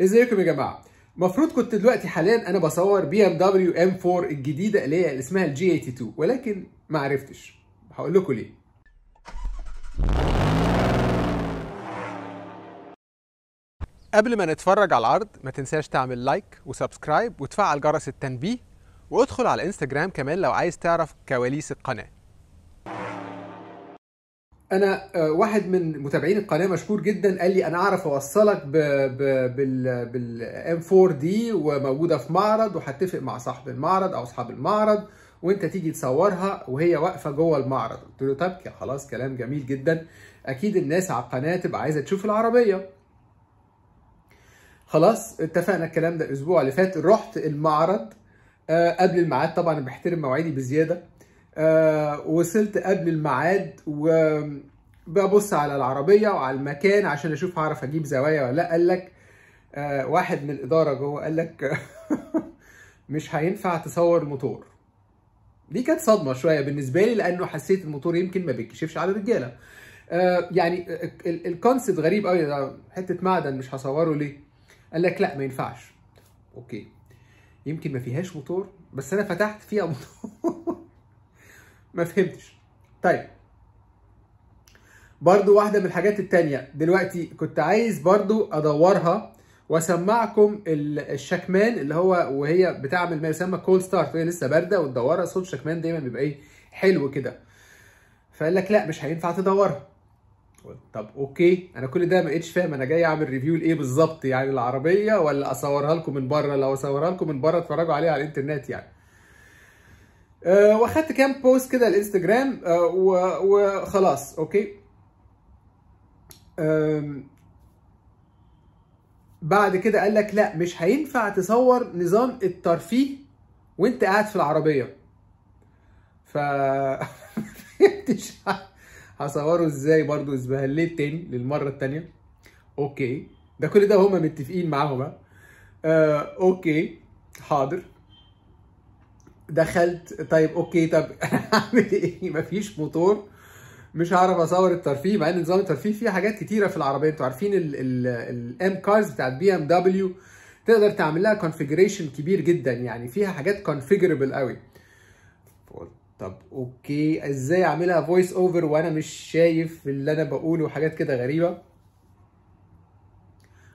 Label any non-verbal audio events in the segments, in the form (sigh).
ازيكم يا جماعه المفروض كنت دلوقتي حاليا انا بصور بي ام دبليو ام 4 الجديده اللي هي اسمها الجي 82 ولكن ما عرفتش هقول لكم ليه قبل ما نتفرج على العرض ما تنساش تعمل لايك وسبسكرايب وتفعل جرس التنبيه وادخل على الانستجرام كمان لو عايز تعرف كواليس القناه انا آه، واحد من متابعين القناه مشكور جدا قال لي انا اعرف اوصلك بال بالام 4 دي وموجوده في معرض وهتفق مع صاحب المعرض او اصحاب المعرض وانت تيجي تصورها وهي واقفه جوه المعرض قلت له طب خلاص كلام جميل جدا اكيد الناس على القناه تبقى عايزه تشوف العربيه خلاص اتفقنا الكلام ده الاسبوع اللي فات رحت المعرض آه، قبل الميعاد طبعا بحترم مواعيدي بزياده آه، وصلت قبل الميعاد وببص على العربيه وعلى المكان عشان اشوف هعرف اجيب زوايا ولا لا قال لك آه، واحد من الاداره جوه قال لك (laughs) مش هينفع تصور الموتور دي كانت صدمه شويه بالنسبه لي لانه حسيت الموتور يمكن ما بيتكشفش على الرجاله آه، يعني الكونسيبت غريب قوي حته معدن مش هصوره ليه قال لك لا ما ينفعش اوكي يمكن ما فيهاش موتور بس انا فتحت فيها موتور (laughs) ما فهمتش طيب برضو واحدة من الحاجات التانية دلوقتي كنت عايز برضو ادورها واسمعكم الشكمان اللي هو وهي بتعمل ما يسمى كول ستارت وهي لسه بارده وتدورها صوت الشكمان دايما بيبقى ايه حلو كده فقال لك لا مش هينفع تدورها طب اوكي انا كل ده ما بقتش فاهم انا جاي اعمل ريفيو لايه بالظبط يعني العربيه ولا اصورها لكم من بره لو اصورها لكم من بره اتفرجوا عليها على الانترنت يعني آه، واخدت كام بوست كده الانستجرام آه، وخلاص اوكي بعد كده قال لك لا مش هينفع تصور نظام الترفيه وانت قاعد في العربيه ف (laughs) فهمتش هصوره ازاي برضو اسبهليت تاني للمره التانيه اوكي ده كل ده هما متفقين معاهم بقى آه، اوكي حاضر دخلت طيب اوكي طب هعمل (laughs) يعني ايه مفيش موتور مش هعرف اصور الترفيه مع ان نظام الترفيه فيه حاجات كتيره في العربيه انتوا عارفين الام كارز بتاعت بي ام دبليو تقدر تعمل لها كونفجريشن كبير جدا يعني فيها حاجات كونفجربل قوي طب اوكي ازاي اعملها فويس اوفر وانا مش شايف اللي انا بقوله وحاجات كده غريبه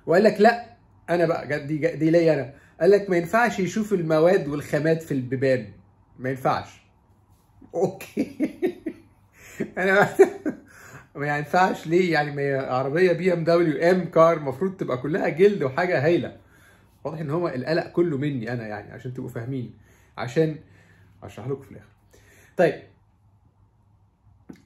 وقال لك لا انا بقى دي دي ليا انا قال لك ما ينفعش يشوف المواد والخامات في البيبان ما ينفعش اوكي (laughs) انا (laughs) ما ينفعش ليه يعني ما عربيه بي ام دبليو ام كار المفروض تبقى كلها جلد وحاجه هايله واضح ان هو القلق كله مني انا يعني عشان تبقوا فاهمين عشان اشرح لكم في الاخر طيب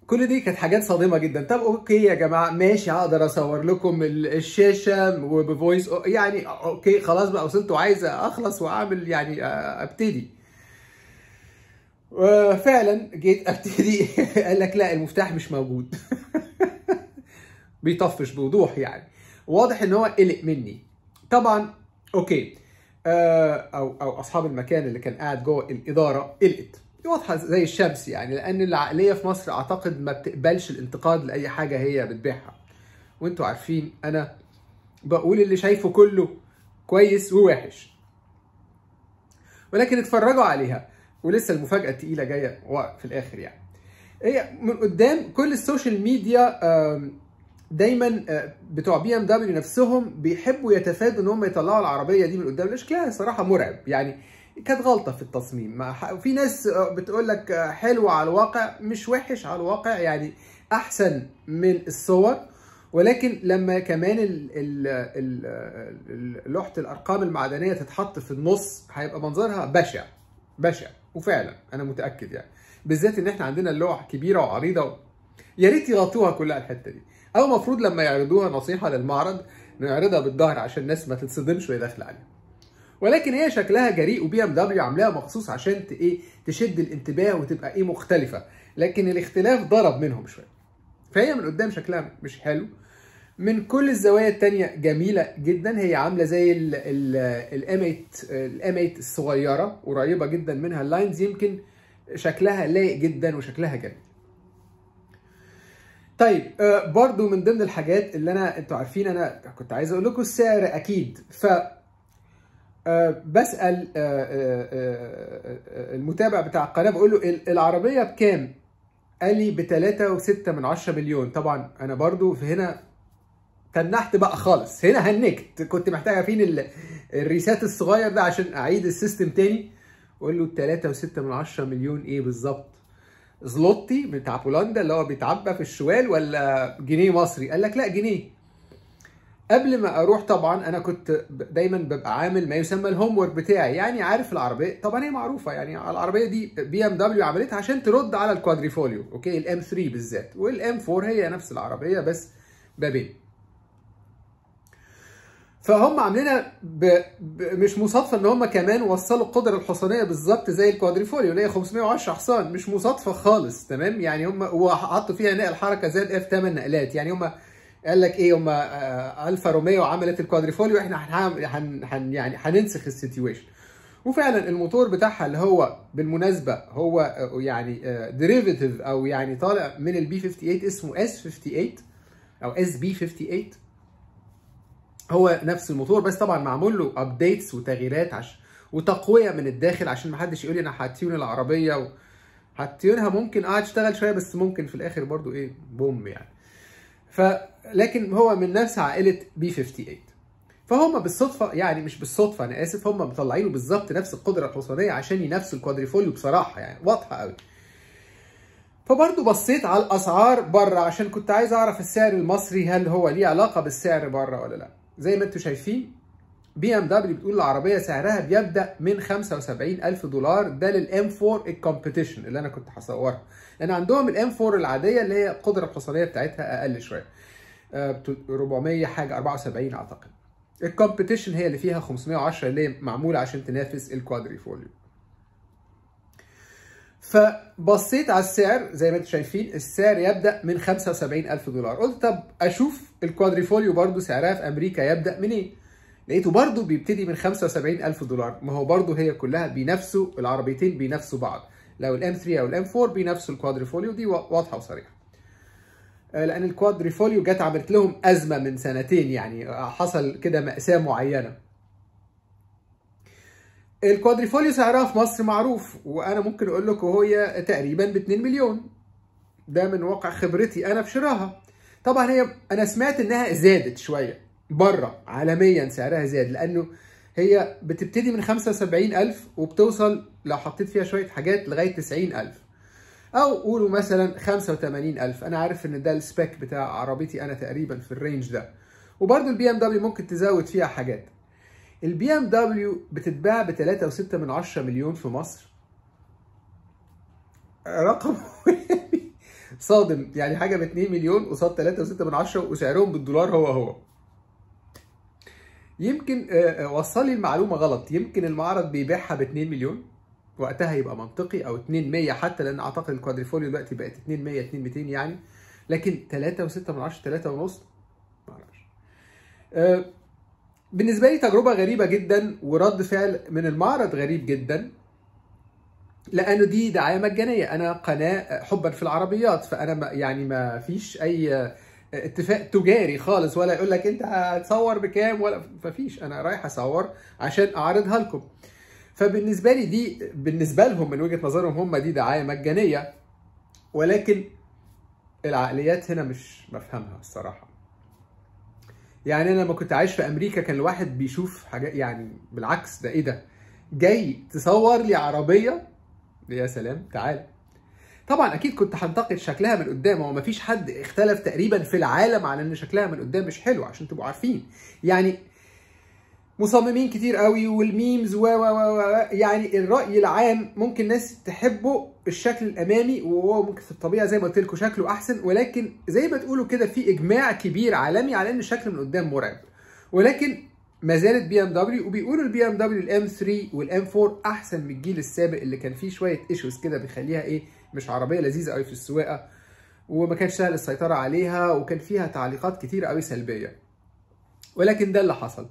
كل دي كانت حاجات صادمه جدا طب اوكي يا جماعه ماشي هقدر اصور لكم الشاشه وبفويس يعني اوكي خلاص بقى وصلت وعايز اخلص واعمل يعني آه، ابتدي فعلا جيت ابتدي (laughs) قال لك لا المفتاح مش موجود (laughs) بيطفش بوضوح يعني واضح ان هو قلق مني طبعا اوكي آه، او او اصحاب المكان اللي كان قاعد جوه الاداره قلقت واضحه زي الشمس يعني لان العقليه في مصر اعتقد ما بتقبلش الانتقاد لاي حاجه هي بتبيعها وانتوا عارفين انا بقول اللي شايفه كله كويس ووحش ولكن اتفرجوا عليها ولسه المفاجاه الثقيله جايه في الاخر يعني هي من قدام كل السوشيال ميديا دايما آه، بتوع بي ام دبليو نفسهم بيحبوا يتفادوا ان هم يطلعوا العربيه دي من قدام الاشكال صراحه مرعب يعني كانت غلطه في التصميم في ناس بتقول لك حلو على الواقع مش وحش على الواقع يعني احسن من الصور ولكن لما كمان لوحه الارقام المعدنيه تتحط في النص هيبقى منظرها بشع بشع وفعلا انا متاكد يعني بالذات ان احنا عندنا اللوح كبيره وعريضه و... يا ريت يغطوها كلها الحته دي او المفروض لما يعرضوها نصيحه للمعرض نعرضها بالظهر عشان الناس ما تتصدمش وهي داخله عليها ولكن هي شكلها جريء وبي ام دبليو عاملاها مخصوص عشان ايه تشد الانتباه وتبقى ايه مختلفه لكن الاختلاف ضرب منهم شويه فهي من قدام شكلها مش حلو من كل الزوايا التانية جميلة جدا هي عاملة زي الاميت 8 الصغيرة قريبة جدا منها اللاينز يمكن شكلها لايق جدا وشكلها جميل طيب آه، برضو من ضمن الحاجات اللي انا انتوا عارفين انا كنت عايز اقول لكم السعر اكيد ف آه، بسال آه، آه، المتابع بتاع القناه بقول له العربيه بكام؟ قال لي ب 3.6 من 10 مليون طبعا انا برضو في هنا تنحت بقى خالص هنا هنكت كنت محتاج فين الريسات الصغير ده عشان اعيد السيستم تاني اقول له 3.6 من 10 مليون ايه بالظبط زلوتي بتاع بولندا اللي هو بيتعبى في الشوال ولا جنيه مصري قال لك لا جنيه قبل ما اروح طبعا انا كنت دايما ببقى عامل ما يسمى الهوم ورك بتاعي يعني عارف العربيه طبعا هي معروفه يعني العربيه دي بي ام دبليو عملتها عشان ترد على الكوادريفوليو اوكي الام 3 بالذات والام 4 هي نفس العربيه بس بابين فهم عاملينها ب... ب... مش مصادفه ان هم كمان وصلوا القدره الحصانيه بالظبط زي الكوادريفوليو اللي هي 510 حصان مش مصادفه خالص تمام يعني هم وحطوا فيها نقل حركه زي الاف 8 نقلات يعني هم قال لك ايه هم آه، الفا روميو عملت الكوادريفوليو احنا هن هن يعني هننسخ السيتويشن وفعلا الموتور بتاعها اللي هو بالمناسبه هو آه، يعني ديريفيتيف آه، او يعني طالع من البي 58 اسمه اس 58 او اس بي 58 هو نفس الموتور بس طبعا معمول له ابديتس وتغييرات عشان وتقويه من الداخل عشان ما حدش يقول لي انا هتيون العربيه و... هتيونها ممكن اه تشتغل شويه بس ممكن في الاخر برضو ايه بوم يعني ف لكن هو من نفس عائله بي 58 فهم بالصدفه يعني مش بالصدفه انا اسف هم مطلعينه بالظبط نفس القدره الحصانيه عشان ينافسوا الكوادريفوليو بصراحه يعني واضحه قوي فبرضه بصيت على الاسعار بره عشان كنت عايز اعرف السعر المصري هل هو ليه علاقه بالسعر بره ولا لا زي ما انتم شايفين بي ام دبليو بتقول العربيه سعرها بيبدا من 75000 دولار ده للام 4 الكومبيتيشن اللي انا كنت هصورها لان عندهم الام 4 العاديه اللي هي القدره الحصريه بتاعتها اقل شويه 400 آه، حاجه 74 اعتقد الكومبيتيشن هي اللي فيها 510 اللي هي معموله عشان تنافس الكوادري فوليو فبصيت على السعر زي ما انتم شايفين السعر يبدا من 75000 دولار قلت طب اشوف الكوادريفوليو برضو سعرها في امريكا يبدا منين إيه؟ لقيته برضه بيبتدي من 75000 دولار ما هو برضه هي كلها بينافسوا العربيتين بينافسوا بعض لو الام 3 او الام 4 بينافسوا الكوادريفوليو دي واضحه وصريحه آه، لان الكوادريفوليو جت عملت لهم ازمه من سنتين يعني آه، حصل كده ماساه معينه الكوادريفوليو سعرها في مصر معروف وانا ممكن اقول لكم هي تقريبا ب 2 مليون ده من واقع خبرتي انا في شراها طبعا هي انا سمعت انها زادت شويه بره عالميا سعرها زاد لانه هي بتبتدي من 75000 وبتوصل لو حطيت فيها شويه حاجات لغايه 90000 او قولوا مثلا 85000 انا عارف ان ده السبيك بتاع عربيتي انا تقريبا في الرينج ده وبرده البي ام دبليو ممكن تزود فيها حاجات البي ام دبليو بتتباع ب 3.6 من 10 مليون في مصر رقم (laughs) صادم يعني حاجه ب 2 مليون قصاد 3.6 من 10 وسعرهم بالدولار هو هو يمكن آه، آه، وصل لي المعلومه غلط يمكن المعرض بيبيعها ب 2 مليون وقتها يبقى منطقي او 200 حتى لان اعتقد الكوادريفوليو دلوقتي بقت 200 2200 يعني لكن 3 و6 من 10 3 ونص ما اعرفش أه بالنسبه لي تجربه غريبه جدا ورد فعل من المعرض غريب جدا لانه دي دعايه مجانيه انا قناه حبا في العربيات فانا يعني ما فيش اي اتفاق تجاري خالص ولا يقول لك انت هتصور بكام ولا مفيش انا رايح اصور عشان اعرضها لكم فبالنسبه لي دي بالنسبه لهم من وجهه نظرهم هم دي دعايه مجانيه ولكن العقليات هنا مش بفهمها الصراحه يعني انا لما كنت عايش في امريكا كان الواحد بيشوف حاجات يعني بالعكس ده ايه ده جاي تصور لي عربيه يا سلام تعال طبعا اكيد كنت هنتقد شكلها من قدام هو مفيش حد اختلف تقريبا في العالم على ان شكلها من قدام مش حلو عشان تبقوا عارفين يعني مصممين كتير قوي والميمز و و و يعني الراي العام ممكن ناس تحبه الشكل الامامي وهو ممكن في الطبيعه زي ما قلت لكم شكله احسن ولكن زي ما تقولوا كده في اجماع كبير عالمي على ان الشكل من قدام مرعب ولكن ما زالت بي ام دبليو وبيقولوا البي ام دبليو الام 3 والام 4 احسن من الجيل السابق اللي كان فيه شويه ايشوز كده بيخليها ايه مش عربيه لذيذه قوي في السواقه وما كانش سهل السيطره عليها وكان فيها تعليقات كتير قوي سلبيه ولكن ده اللي حصل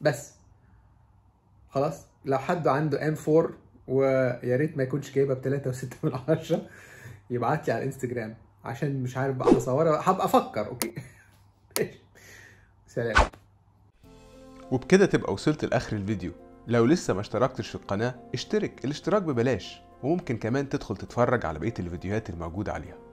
بس خلاص لو حد عنده ام 4 ويا ريت ما يكونش جايبها ب 3.6 من 10 يبعت لي على الانستجرام عشان مش عارف بقى اصورها هبقى افكر اوكي (laughs) سلام وبكده تبقى وصلت لاخر الفيديو لو لسه ما اشتركتش في القناه اشترك الاشتراك ببلاش وممكن كمان تدخل تتفرج على بقية الفيديوهات الموجودة عليها